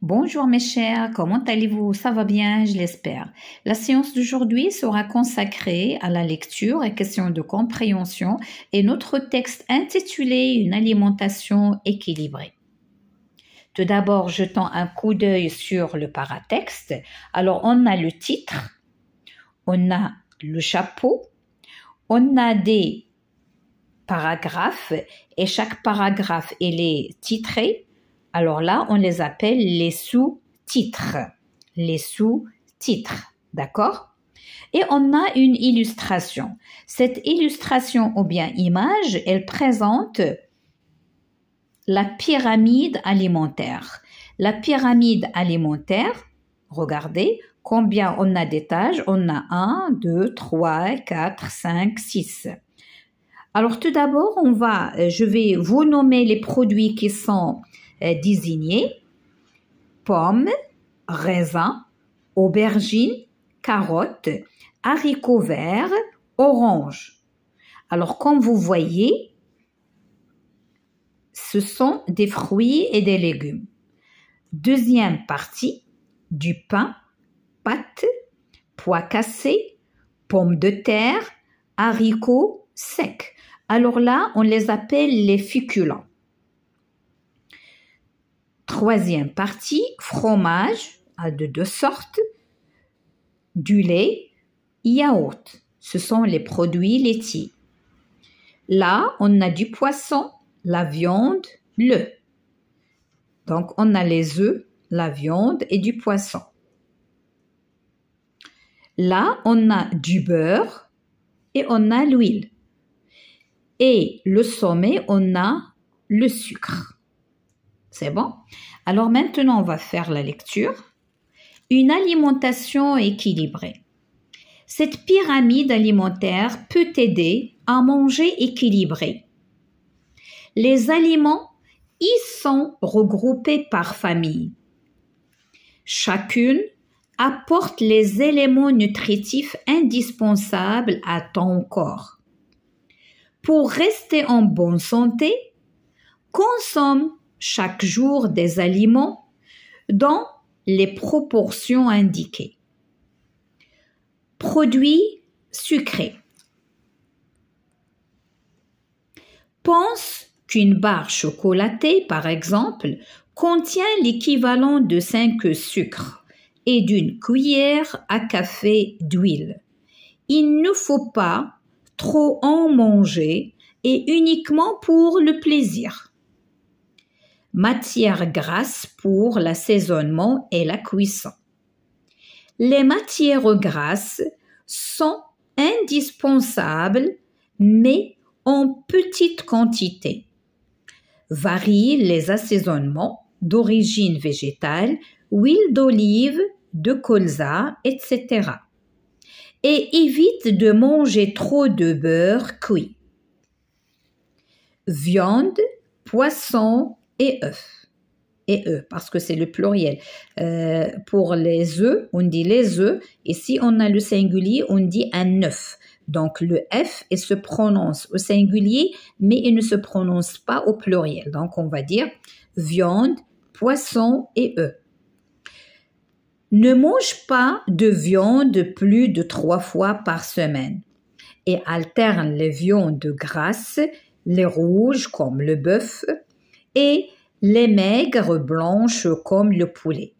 Bonjour mes chers, comment allez-vous Ça va bien, je l'espère. La séance d'aujourd'hui sera consacrée à la lecture et question de compréhension et notre texte intitulé Une alimentation équilibrée. Tout d'abord, jetons un coup d'œil sur le paratexte. Alors, on a le titre, on a le chapeau, on a des paragraphes et chaque paragraphe est titré alors là, on les appelle les sous-titres. Les sous-titres, d'accord Et on a une illustration. Cette illustration ou bien image, elle présente la pyramide alimentaire. La pyramide alimentaire, regardez combien on a d'étages. On a 1, 2, 3, 4, 5, 6. Alors tout d'abord, on va, euh, je vais vous nommer les produits qui sont euh, Désigné, pommes, raisins, aubergines, carottes, haricots verts, oranges. Alors comme vous voyez, ce sont des fruits et des légumes. Deuxième partie, du pain, pâtes, pois cassés, pommes de terre, haricots secs. Alors là, on les appelle les féculents. Troisième partie, fromage euh, de deux sortes, du lait, yaourt. Ce sont les produits laitiers. Là, on a du poisson, la viande, le. Donc, on a les œufs, la viande et du poisson. Là, on a du beurre et on a l'huile. Et le sommet, on a le sucre. C'est bon Alors maintenant, on va faire la lecture. Une alimentation équilibrée. Cette pyramide alimentaire peut aider à manger équilibré. Les aliments y sont regroupés par famille. Chacune apporte les éléments nutritifs indispensables à ton corps. Pour rester en bonne santé, consomme chaque jour des aliments dans les proportions indiquées. Produits sucrés. Pense qu'une barre chocolatée, par exemple, contient l'équivalent de 5 sucres et d'une cuillère à café d'huile. Il ne faut pas trop en manger et uniquement pour le plaisir. Matières grasses pour l'assaisonnement et la cuisson. Les matières grasses sont indispensables, mais en petite quantité. Varient les assaisonnements d'origine végétale, huile d'olive, de colza, etc. Et évite de manger trop de beurre cuit. Viande, poisson, et œufs. Et œufs, parce que c'est le pluriel. Euh, pour les œufs, on dit les œufs. Et si on a le singulier, on dit un œuf. Donc le F il se prononce au singulier, mais il ne se prononce pas au pluriel. Donc on va dire viande, poisson et œufs. Ne mange pas de viande plus de trois fois par semaine et alterne les viandes grasses, les rouges comme le bœuf, et les maigres blanches comme le poulet.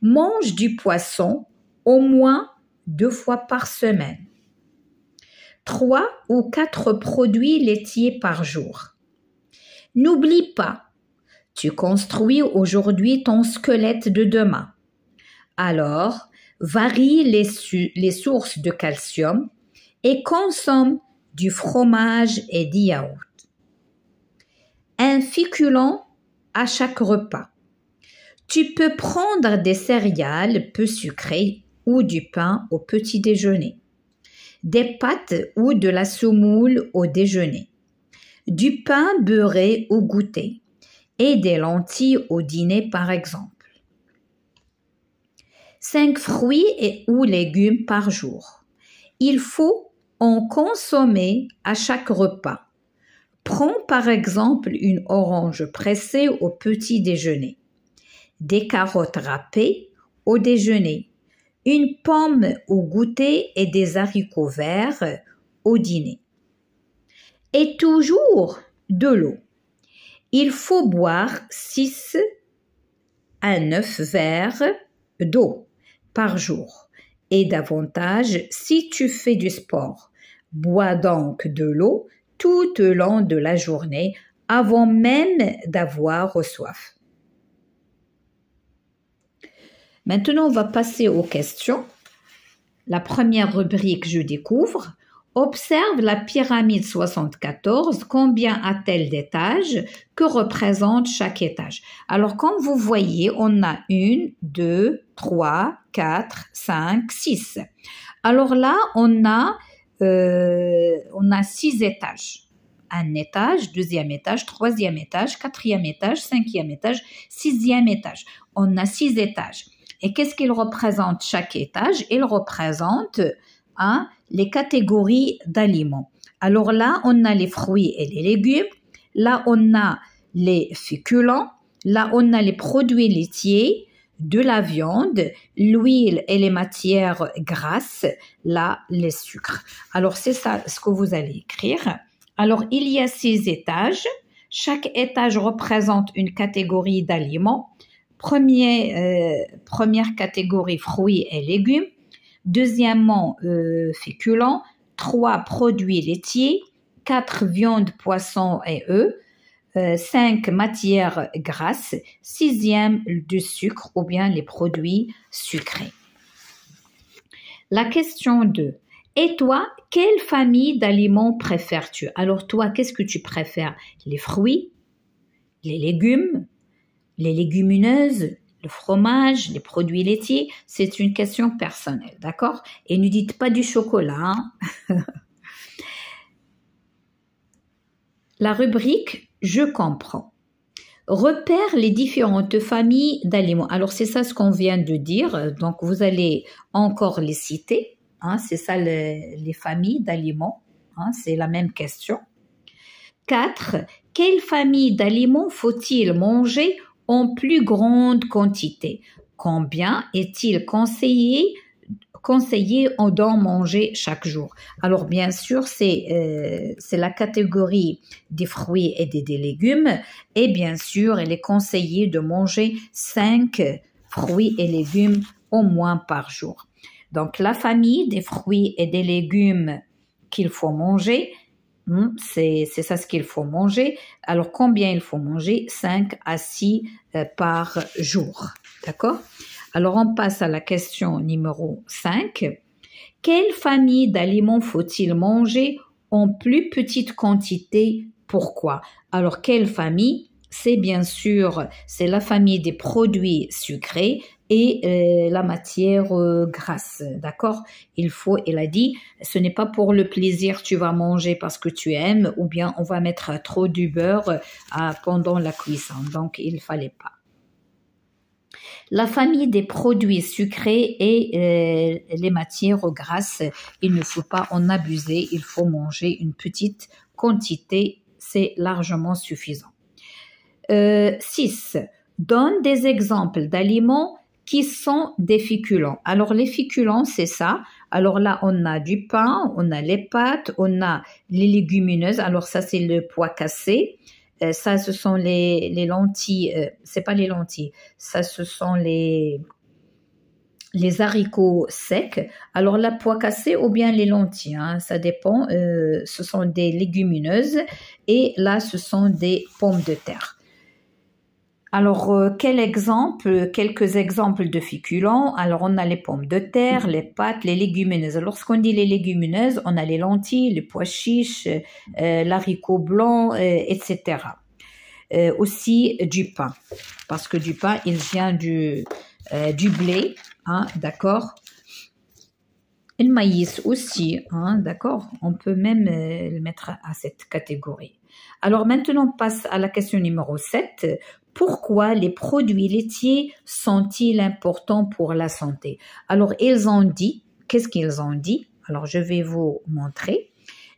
Mange du poisson au moins deux fois par semaine. Trois ou quatre produits laitiers par jour. N'oublie pas, tu construis aujourd'hui ton squelette de demain. Alors, varie les, les sources de calcium et consomme du fromage et du yaourt un féculent à chaque repas. Tu peux prendre des céréales peu sucrées ou du pain au petit déjeuner, des pâtes ou de la semoule au déjeuner, du pain beurré au goûter et des lentilles au dîner par exemple. Cinq fruits et ou légumes par jour. Il faut en consommer à chaque repas Prends par exemple une orange pressée au petit déjeuner, des carottes râpées au déjeuner, une pomme au goûter et des haricots verts au dîner. Et toujours de l'eau. Il faut boire 6 à 9 verres d'eau par jour et davantage si tu fais du sport. Bois donc de l'eau tout au long de la journée avant même d'avoir soif. Maintenant, on va passer aux questions. La première rubrique Je découvre. Observe la pyramide 74. Combien a-t-elle d'étages Que représente chaque étage Alors, comme vous voyez, on a une, deux, trois, quatre, cinq, six. Alors là, on a euh, on a six étages un étage, deuxième étage, troisième étage, quatrième étage, cinquième étage, sixième étage. On a six étages. Et qu'est-ce qu'il représente chaque étage Il représente hein, les catégories d'aliments. Alors là, on a les fruits et les légumes. Là, on a les féculents. Là, on a les produits laitiers de la viande, l'huile et les matières grasses, là, les sucres. Alors, c'est ça ce que vous allez écrire. Alors, il y a six étages. Chaque étage représente une catégorie d'aliments. Premier, euh, première catégorie, fruits et légumes. Deuxièmement, euh, féculents. Trois, produits laitiers. Quatre, viandes, poisson et œufs. 5 euh, cinq matières grasses, sixième du sucre ou bien les produits sucrés. La question 2. Et toi, quelle famille d'aliments préfères-tu Alors toi, qu'est-ce que tu préfères Les fruits, les légumes, les légumineuses, le fromage, les produits laitiers C'est une question personnelle, d'accord Et ne dites pas du chocolat. Hein. La rubrique je comprends. Repère les différentes familles d'aliments. Alors c'est ça ce qu'on vient de dire, donc vous allez encore les citer, hein. c'est ça les, familles d'aliments, hein. c'est la même question. 4. Quelle famille d'aliments faut-il manger en plus grande quantité Combien est-il conseillé conseillé d'en manger chaque jour. Alors bien sûr, c'est euh, la catégorie des fruits et des, légumes et bien sûr, il est conseillé de manger 5 fruits et légumes au moins par jour. Donc la famille des fruits et des légumes qu'il faut manger, hmm, c'est ça ce qu'il faut manger. Alors combien il faut manger 5 à 6 euh, par jour. D'accord alors on passe à la question numéro 5. Quelle famille d'aliments faut-il manger en plus petite quantité Pourquoi Alors quelle famille C'est bien sûr, c'est la famille des produits sucrés et euh, la matière euh, grasse, d'accord Il faut, elle a dit, ce n'est pas pour le plaisir, tu vas manger parce que tu aimes, ou bien on va mettre trop du beurre euh, pendant la cuisson, donc il fallait pas. La famille des produits sucrés et euh, les matières grasses, il ne faut pas en abuser, il faut manger une petite quantité, c'est largement suffisant. 6. Euh, donne des exemples d'aliments qui sont des féculents. Alors les féculents, c'est ça. Alors là, on a du pain, on a les pâtes, on a les légumineuses. Alors ça, c'est le pois cassé. Euh, ça, ce sont les, les lentilles. Euh, c'est pas les lentilles. Ça, ce sont les les haricots secs. Alors la poix cassée ou bien les lentilles, hein, ça dépend. Euh, ce sont des légumineuses et là, ce sont des pommes de terre. Alors, euh, quel exemple Quelques exemples de féculents. Alors, on a les pommes de terre, les pâtes, les légumineuses. Lorsqu'on dit les légumineuses, on a les lentilles, les pois chiches, euh, l'haricot blanc, euh, etc. Euh, aussi du pain, parce que du pain, il vient du, du blé, hein, d'accord Et le maïs aussi, hein, d'accord On peut même le mettre à cette catégorie. Alors maintenant, on passe à la question numéro 7 pourquoi les produits laitiers sont-ils importants pour la santé Alors, ils ont dit, qu'est-ce qu'ils ont dit Alors, je vais vous montrer.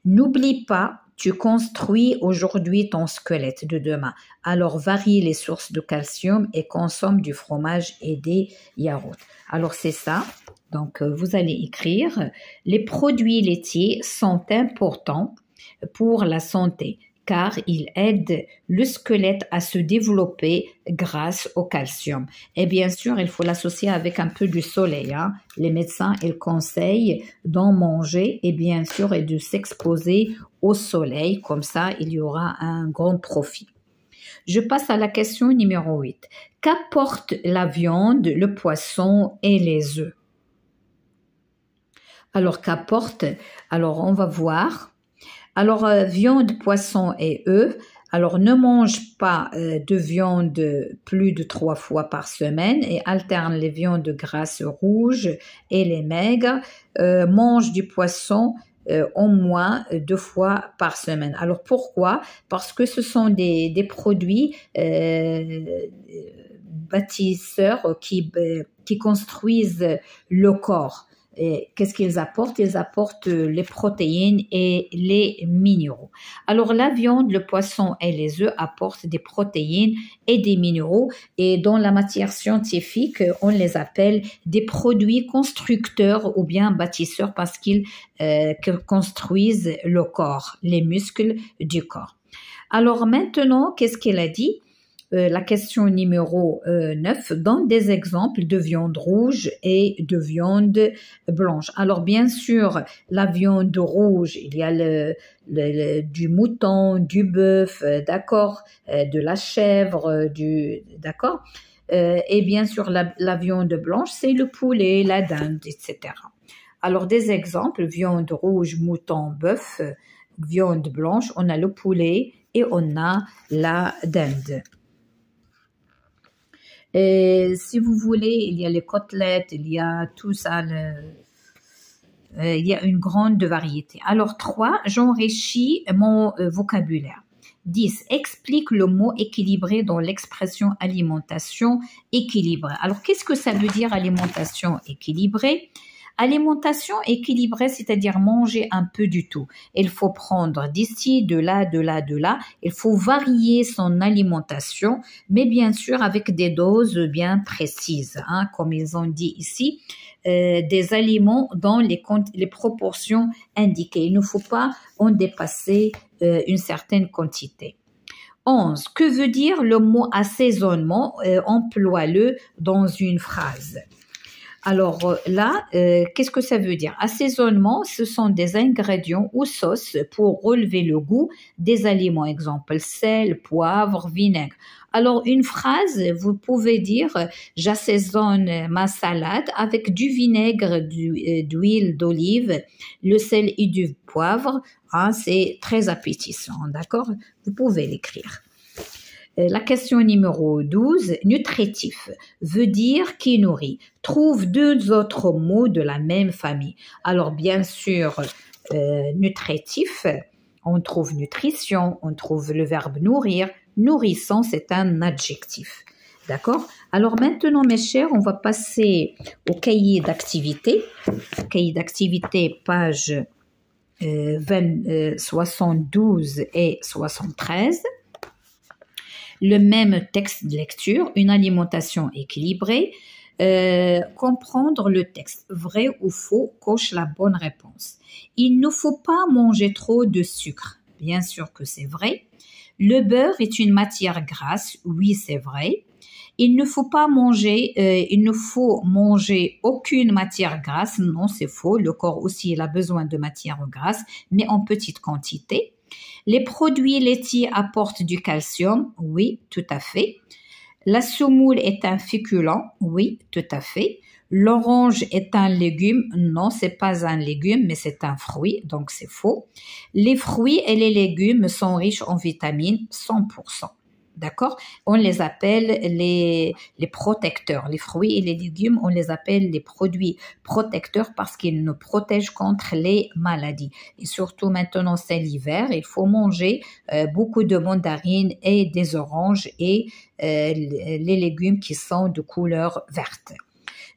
N'oublie pas, tu construis aujourd'hui ton squelette de demain. Alors, varie les sources de calcium et consomme du fromage et des yaourts. Alors, c'est ça. Donc, euh, vous allez écrire, les produits laitiers sont importants pour la santé car il aide le squelette à se développer grâce au calcium. Et bien sûr, il faut l'associer avec un peu du soleil. Hein. Les médecins, ils conseillent d'en manger et bien sûr et de s'exposer au soleil. Comme ça, il y aura un grand profit. Je passe à la question numéro 8. Qu'apporte la viande, le poisson et les œufs Alors qu'apporte Alors on va voir alors, euh, viande, poisson et œufs. Alors, ne mange pas euh, de viande plus de trois fois par semaine et alterne les viandes grasses rouges et les maigres. Euh, mange du poisson euh, au moins deux fois par semaine. Alors pourquoi Parce que ce sont des, des produits bâtisseurs qui, qui construisent le corps qu'est-ce qu'ils apportent Ils apportent euh, les protéines et les minéraux. Alors la viande, le poisson et les œufs apportent des protéines et des minéraux et dans la matière scientifique, on les appelle des produits constructeurs ou bien bâtisseurs parce qu'ils euh, construisent le corps, les muscles du corps. Alors maintenant, qu'est-ce qu'elle a dit euh, la question numéro 9 euh, donne des exemples de viande rouge et de viande blanche. Alors bien sûr, la viande rouge, il y a du mouton, du bœuf, euh, d'accord, de la chèvre, du d'accord. et bien sûr, la viande blanche, c'est le poulet, la dinde, etc. Alors des exemples, viande rouge, mouton, bœuf, viande blanche, on a le poulet et on a la dinde. Et si vous voulez, il y a les côtelettes, il y a tout ça. Euh, il y a une grande variété. Alors, 3, j'enrichis mon euh, vocabulaire. 10. Explique le mot équilibré dans l'expression alimentation équilibrée. Alors, qu'est-ce que ça veut dire alimentation équilibrée Alimentation équilibrée, c'est-à-dire manger un peu du tout. Il faut prendre d'ici, de là, de là, de là. Il faut varier son alimentation, mais bien sûr avec des doses bien précises, hein. comme ils ont dit ici, euh, des aliments dans les, les proportions indiquées. Il ne faut pas en dépasser euh, une certaine quantité. 11. Que veut dire le mot assaisonnement euh, Emploie-le dans une phrase. Alors euh, là, euh, qu'est-ce que ça veut dire Assaisonnement, ce sont des ingrédients ou sauces pour relever le goût des aliments, exemple sel, poivre, vinaigre. Alors une phrase, vous pouvez dire j'assaisonne ma salade avec du vinaigre, euh, d'huile d'olive, le sel et du poivre. Ah, c'est très appétissant, d'accord Vous pouvez l'écrire. Euh, la question numéro 12, nutritif, veut dire qui nourrit. Trouve deux autres mots de la même famille. Alors bien sûr, euh, nutritif, on trouve nutrition, on trouve le verbe nourrir. Nourrissant, c'est un adjectif. D'accord Alors maintenant, mes chers, on va passer au cahier d'activité. Cahier d'activité, page 72 euh, et 73 le même texte de lecture, une alimentation équilibrée, euh, comprendre le texte, vrai ou faux, coche la bonne réponse. Il ne faut pas manger trop de sucre, bien sûr que c'est vrai. Le beurre est une matière grasse, oui c'est vrai. Il ne faut pas manger, euh, il ne faut manger aucune matière grasse, non c'est faux. Le corps aussi il a besoin de matière grasse, mais en petite quantité. Les produits laitiers apportent du calcium, oui, tout à fait. La semoule est un féculent, oui, tout à fait. L'orange est un légume, non, c'est pas un légume, mais c'est un fruit, donc c'est faux. Les fruits et les légumes sont riches en vitamines, 100%. D'accord On les appelle les, protecteurs. Les fruits et les légumes, on les appelle les produits protecteurs parce qu'ils nous protègent contre les maladies. Et surtout maintenant, c'est l'hiver, il faut manger euh, beaucoup de mandarines et des oranges et euh, les légumes qui sont de couleur verte.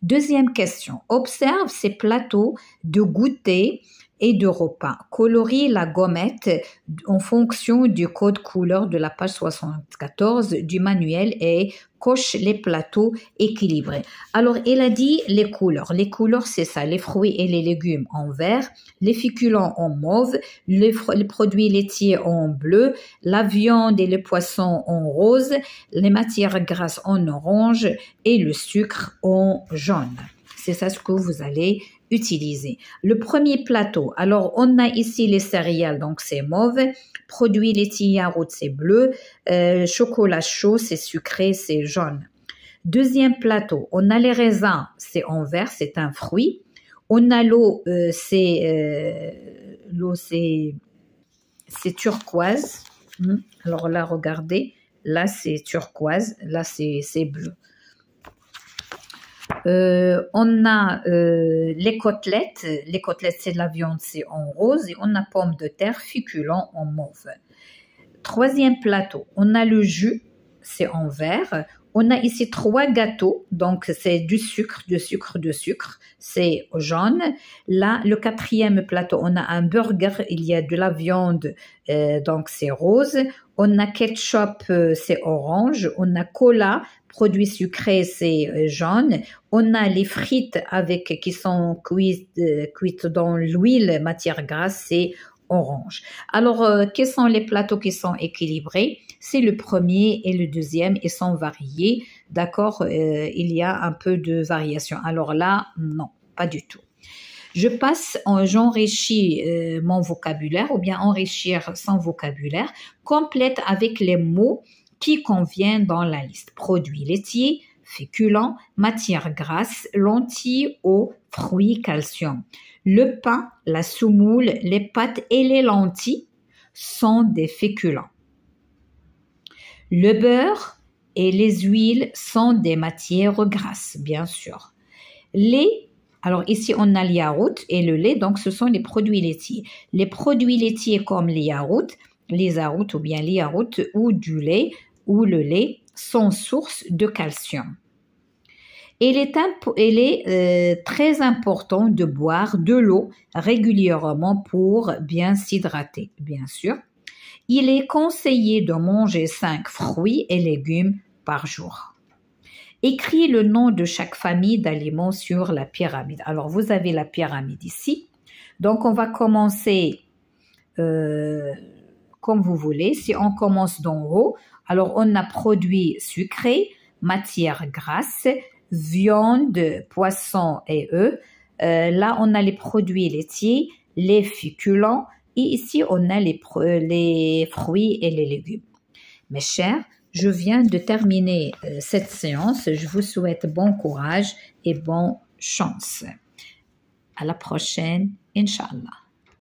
Deuxième question. Observe ces plateaux de goûter et de repas. la gommette en fonction du code couleur de la page 74 du manuel et coche les plateaux équilibrés. Alors, il a dit les couleurs. Les couleurs, c'est ça, les fruits et les légumes en vert, les féculents en mauve, les, les, produits laitiers en bleu, la viande et les poissons en rose, les matières grasses en orange et le sucre en jaune c'est ça ce que vous allez utiliser. Le premier plateau, alors on a ici les céréales, donc c'est mauve, produits laitiers c'est bleu, euh, chocolat chaud, c'est sucré, c'est jaune. Deuxième plateau, on a les raisins, c'est en vert, c'est un fruit. On a l'eau, euh, c'est euh, l'eau, c'est c'est turquoise. Hmm. Alors là, regardez, là c'est turquoise, là c'est bleu. Euh, on a euh, les côtelettes. Les côtelettes, c'est de la viande, c'est en rose. Et on a pommes de terre, féculents en mauve. Troisième plateau, on a le jus, c'est en vert. On a ici trois gâteaux, donc c'est du sucre, du sucre, du sucre, c'est jaune. Là, le quatrième plateau, on a un burger, il y a de la viande, euh, donc c'est rose. On a ketchup, c'est orange. On a cola, produits sucrés, c'est euh, jaune. On a les frites avec qui sont cuites, euh, cuites dans l'huile, matière grasse, c'est orange. Alors, euh, quels sont les plateaux qui sont équilibrés C'est le premier et le deuxième et sont variés. D'accord Il y a un peu de variation. Alors là, non, pas du tout. Je passe, en, j'enrichis mon vocabulaire ou bien enrichir son vocabulaire, complète avec les mots qui convient dans la liste produits laitiers, féculents, matières grasses, lentilles, eau, fruits, calcium. Le pain, la soumoule, les pâtes et les lentilles sont des féculents. Le beurre et les huiles sont des matières grasses, bien sûr. Les alors ici, on a le yaourt et le lait, donc ce sont les produits laitiers. Les produits laitiers comme les yaourts, les yaourts ou bien les yaourts ou du lait ou le lait sont source de calcium. Il est, euh, très important de boire de l'eau régulièrement pour bien s'hydrater, bien sûr. Il est conseillé de manger cinq fruits et légumes par jour. Écris le nom de chaque famille d'aliments sur la pyramide. Alors, vous avez la pyramide ici. Donc, on va commencer euh, comme vous voulez. Si on commence d'en haut, alors, on a produits sucrés, matières grasses, viande, poisson et œufs. Euh, là, on a les produits laitiers, les féculents et ici, on a les, les fruits et les légumes. Mes chers, je viens de terminer euh, cette séance. Je vous souhaite bon courage et bonne chance. À la prochaine, Inch'Allah.